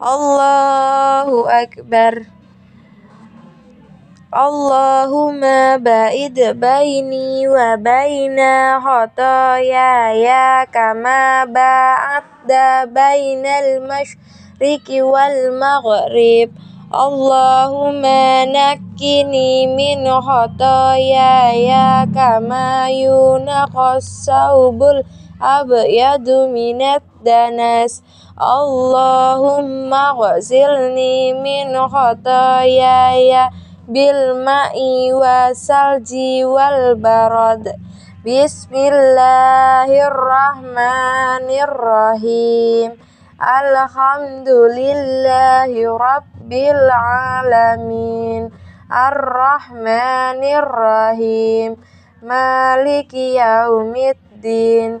الله أكبر اللهم باعد بيني وبين خطاياي كما باعدت بين المشرق والمغرب اللهم نكني من خطاياي كما ينقى الثوب abyadu minat danas Allahumma ghsilni min khotoyaya bil ma'i wa salji wal barad Bismillahirrahmanirrahim Alhamdulillahi rabbil alamin Ar-Rahmanirrahim Maliki yaumiddin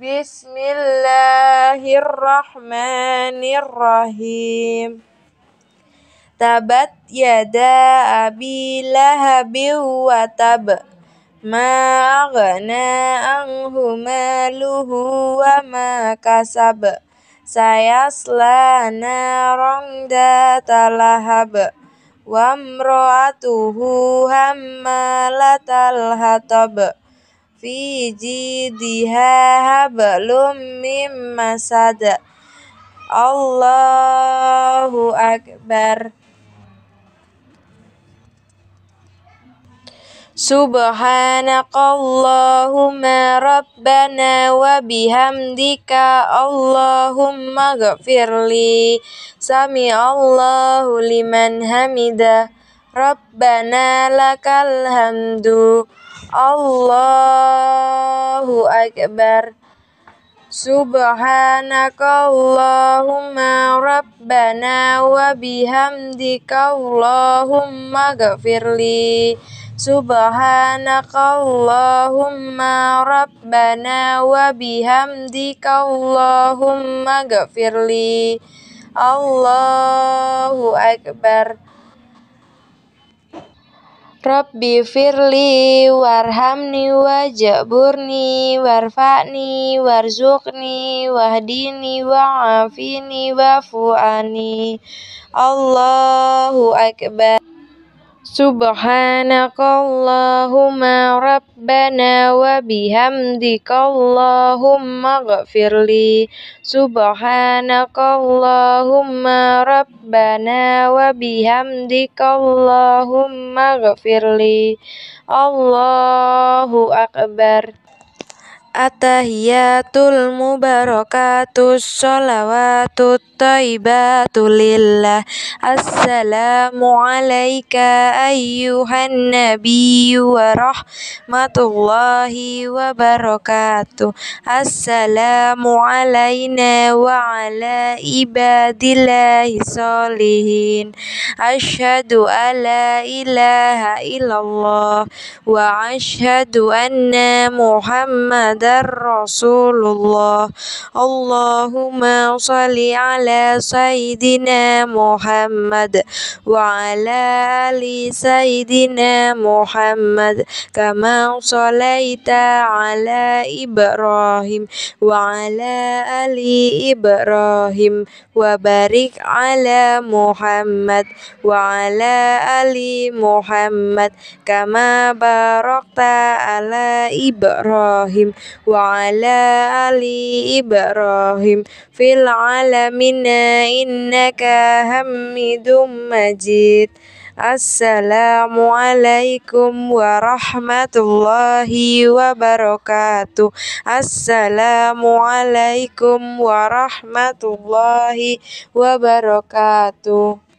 Bismillahirrahmanirrahim. Tabat yada abi lahabi wa tab. Ma aghna anhu maluhu wa ma kasab. Sayasla narong data lahab. Wa mro'atuhu hammalatal hatab fi jidiha hablum mim masad Allahu akbar Subhanakallahumma rabbana wa bihamdika Allahumma ghafirli Sami Allahu liman hamidah Rabbana lakal hamdu Allahu akbar Subhanakallahumma rabbana wa bihamdika Allahumma gafirli Subhanakallahumma rabbana wa bihamdika Allahumma gafirli Allahu akbar Rabbi firli warhamni wajaburni warfa'ni warzuqni wahdini wa'afini wa'fu'ani Allahu Akbar Subhanakallahumma rabbana wa bihamdikallahumma ghafirli Subhanakallahumma rabbana wa bihamdikallahumma ghafirli Allahu akbar atahiyatul mubarakatus salawatut taibatu lillah Assalamu alayka ayyuhan nabiyyu wa rahmatullahi wa barakatuh Assalamu alayna wa ala ibadillahi sholihin Ashhadu an ilaha illallah wa ashhadu anna muhammad محمد رسول الله اللهم صل على سيدنا محمد وعلى آل سيدنا محمد كما صليت على إبراهيم وعلى آل إبراهيم وبارك على محمد وعلى آل محمد كما باركت على إبراهيم وعلى آل إبراهيم في العالمين إنك حميد مجيد السلام عليكم ورحمة الله وبركاته السلام عليكم ورحمة الله وبركاته